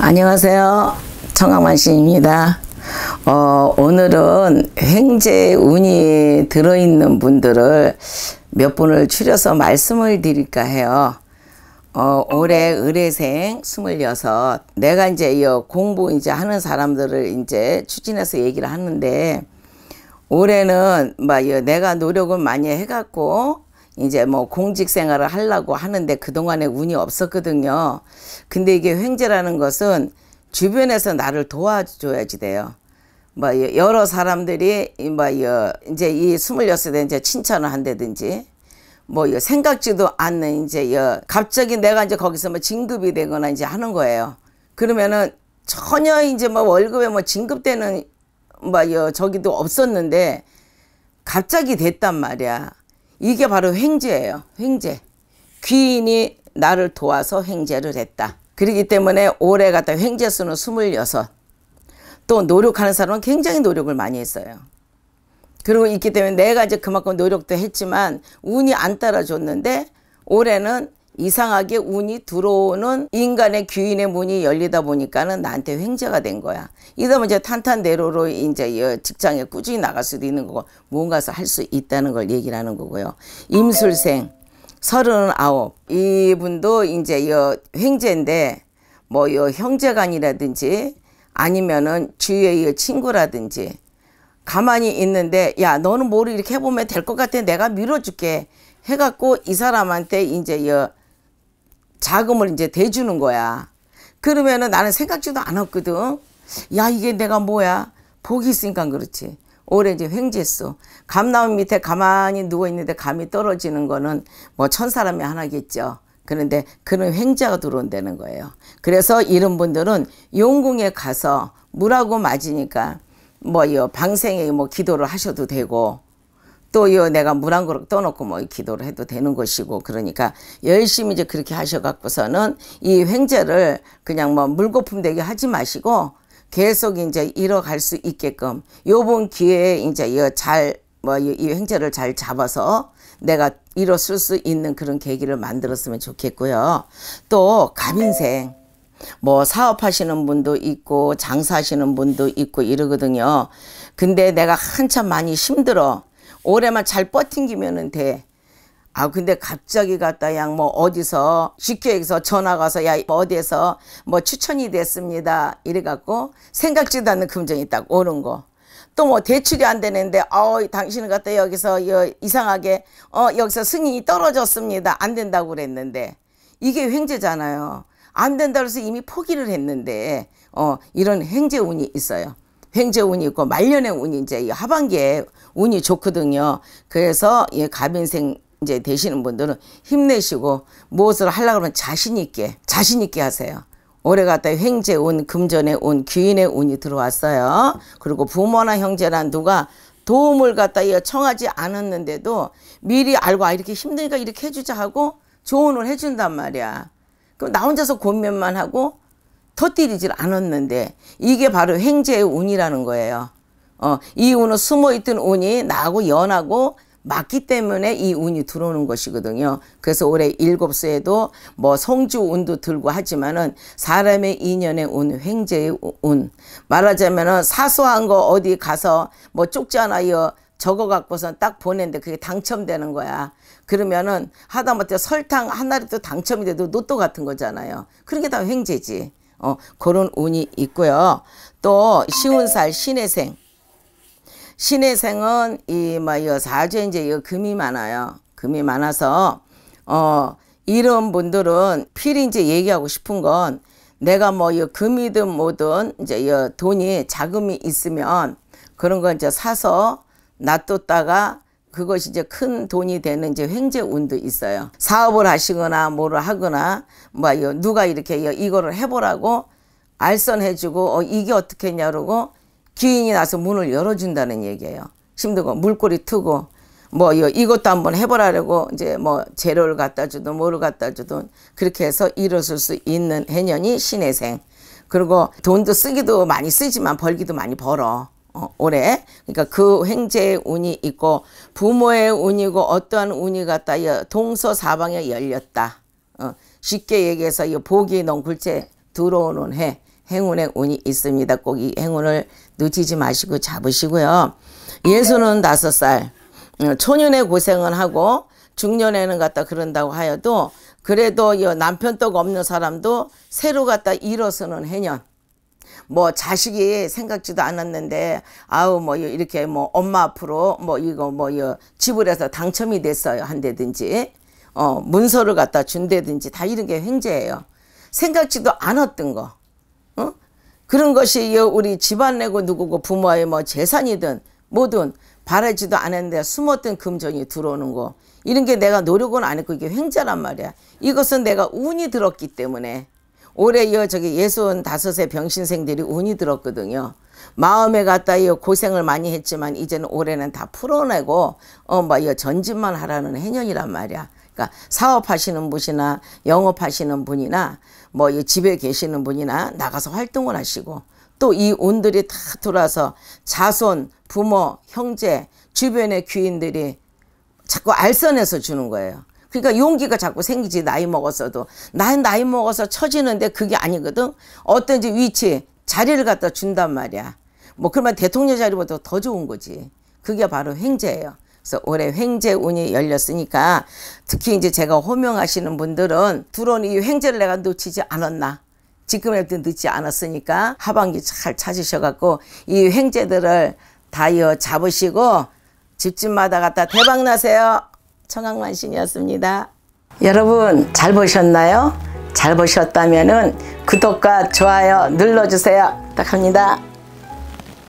안녕하세요. 청강만 씨입니다. 어, 오늘은 횡재 운이 들어있는 분들을 몇 분을 추려서 말씀을 드릴까 해요. 어, 올해 의뢰생 26. 내가 이제 이 공부 이제 하는 사람들을 이제 추진해서 얘기를 하는데 올해는 막 내가 노력을 많이 해갖고 이제 뭐 공직 생활을 하려고 하는데 그동안에 운이 없었거든요. 근데 이게 횡재라는 것은 주변에서 나를 도와줘야지 돼요. 뭐 여러 사람들이 뭐 이제 이 스물여섯 대 이제 칭찬을 한다든지 뭐 생각지도 않는 이제 갑자기 내가 이제 거기서 뭐 진급이 되거나 이제 하는 거예요. 그러면은 전혀 이제 뭐 월급에 뭐 진급되는 뭐 저기도 없었는데 갑자기 됐단 말이야. 이게 바로 횡재예요. 횡재. 귀인이 나를 도와서 횡재를 했다. 그러기 때문에 올해 갖다 횡재수는 26. 또 노력하는 사람은 굉장히 노력을 많이 했어요. 그리고 있기 때문에 내가 이제 그만큼 노력도 했지만 운이 안 따라줬는데 올해는 이상하게 운이 들어오는 인간의 귀인의 문이 열리다 보니까는 나한테 횡재가 된 거야. 이러면 이제 탄탄대로로 이제 직장에 꾸준히 나갈 수도 있는 거고 뭔가서 할 수 있다는 걸얘기 하는 거고요. 임술생 서른아홉 이분도 이제 여 횡재인데 뭐여 형제간이라든지 아니면은 주위의 친구라든지 가만히 있는데 야 너는 뭐 이렇게 해보면 될 것 같아 내가 밀어줄게 해갖고 이 사람한테 이제 여 자금을 이제 대주는 거야. 그러면은 나는 생각지도 않았거든. 야, 이게 내가 뭐야? 복이 있으니까 그렇지. 올해 이제 횡재수 감나무 밑에 가만히 누워있는데 감이 떨어지는 거는 뭐 천사람이 하나겠죠. 그런데 그런 횡재가 들어온다는 거예요. 그래서 이런 분들은 용궁에 가서 물하고 맞으니까 뭐요 방생에 뭐 기도를 하셔도 되고 또요 내가 물 한 그릇 떠놓고 뭐 기도를 해도 되는 것이고 그러니까 열심히 이제 그렇게 하셔갖고서는 이 횡재를 그냥 뭐 물거품 되게 하지 마시고 계속 이제 이뤄갈 수 있게끔 요번 기회에 이제 이잘뭐 이 횡재를 잘 잡아서 내가 일어설 수 있는 그런 계기를 만들었으면 좋겠고요. 또 갑인생 뭐 사업하시는 분도 있고 장사하시는 분도 있고 이러거든요. 근데 내가 한참 많이 힘들어. 올해만 잘 버팅기면은 돼. 아 근데 갑자기 갔다 양뭐 어디서 쉽게 얘서 전화가서 야 뭐 어디에서 뭐 추천이 됐습니다 이래갖고 생각지도 않는 금전이 딱 오는 거. 또 뭐 대출이 안 되는데 어 당신은 갔다 여기서 이상하게 어 여기서 승인이 떨어졌습니다 안 된다고 그랬는데 이게 횡재잖아요 안 된다고 해서 이미 포기를 했는데 어 이런 횡재운이 있어요. 횡재운이 있고 말년의 운이 이제 이 하반기에 운이 좋거든요. 그래서 이 갑인생 이제 되시는 분들은 힘내시고 무엇을 하려고 하면 자신 있게 자신 있게 하세요. 올해 갔다 횡재 운, 금전의 운, 귀인의 운이 들어왔어요. 그리고 부모나 형제란 누가 도움을 갖다 청하지 않았는데도 미리 알고 아 이렇게 힘드니까 이렇게 해주자 하고 조언을 해준단 말이야. 그럼 나 혼자서 고민만 하고 터뜨리질 않았는데 이게 바로 횡재의 운이라는 거예요. 어, 이 운은 숨어있던 운이 나하고 연하고 맞기 때문에 이 운이 들어오는 것이거든요. 그래서 올해 일곱 수에도 뭐 성주 운도 들고 하지만은 사람의 인연의 운, 횡재의 운. 말하자면은 사소한 거 어디 가서 뭐 쪽지 하나 이어 적어 갖고선 딱 보냈는데 그게 당첨되는 거야. 그러면은 하다못해 설탕 하나라도 당첨이 돼도 로또 같은 거잖아요. 그런 게 다 횡재지. 어, 그런 운이 있고요. 또 쉬운 살 신의생. 신의생은 이뭐이 사주에 이제 이 금이 많아요. 금이 많아서 어 이런 분들은 필히 이제 얘기하고 싶은 건 내가 뭐 이 금이든 뭐든 이제 이 돈이 자금이 있으면 그런 거 이제 사서 놔뒀다가 그것이 이제 큰 돈이 되는 이제 횡재운도 있어요. 사업을 하시거나 뭐를 하거나 뭐 누가 이렇게 이거를 해보라고 알선해주고 어, 이게 어떻게 냐 그러고 기인이 나서 문을 열어준다는 얘기예요. 힘들고 그 물꼬리 트고 뭐 이것도 한번 해보라고 이제 뭐 재료를 갖다 주든 뭐를 갖다 주든 그렇게 해서 일어설 수 있는 해년이 신의생 그리고 돈도 쓰기도 많이 쓰지만 벌기도 많이 벌어. 어, 올해 그러니까 그횡재의 운이 있고 부모의 운이고 어떠한 운이 같다 동서사방에 열렸다 어, 쉽게 얘기해서 이 복이 농굴째 들어오는 해 행운의 운이 있습니다 꼭 이 행운을 놓치지 마시고 잡으시고요 예수는 다섯 살 어, 초년에 고생은 하고 중년에는 갖다 그런다고 하여도 그래도 이 남편 떡 없는 사람도 새로 갖다 일어서는 해년 뭐 자식이 생각지도 않았는데 아우 뭐 이렇게 뭐 엄마 앞으로 뭐 이거 뭐 지불해서 당첨이 됐어요 한대든지어 문서를 갖다 준대든지다 이런 게 횡재예요. 생각지도 않았던 거. 어? 그런 것이 우리 집안내고 누구고 부모의 뭐 재산이든 뭐든 바라지도 않았는데 숨었던 금전이 들어오는 거. 이런 게 내가 노력은 안 했고 이게 횡재란 말이야. 이것은 내가 운이 들었기 때문에 올해 이어 저기 예순 다섯의 병신생들이 운이 들었거든요. 마음에 갔다 이어 고생을 많이 했지만 이제는 올해는 다 풀어내고 어 뭐 이어 전진만 하라는 해년이란 말이야. 그러니까 사업하시는 분이나 영업하시는 분이나 뭐 이 집에 계시는 분이나 나가서 활동을 하시고 또 이 운들이 다 돌아서 자손, 부모, 형제, 주변의 귀인들이 자꾸 알선해서 주는 거예요. 그러니까 용기가 자꾸 생기지 나이 먹었어도 난 나이 먹어서 처지는데 그게 아니거든 어떤 위치 자리를 갖다 준단 말이야 뭐 그러면 대통령 자리보다 더 좋은 거지 그게 바로 횡재예요 그래서 올해 횡재 운이 열렸으니까 특히 이제 제가 호명하시는 분들은 두론 이 횡재를 내가 놓치지 않았나 지금이라도 늦지 않았으니까 하반기 잘 찾으셔갖고 이 횡재들을 다이어 잡으시고 집집마다 갖다 대박 나세요. 청학만신이었습니다. 여러분 잘 보셨나요? 잘 보셨다면 구독과 좋아요 눌러주세요. 부탁합니다.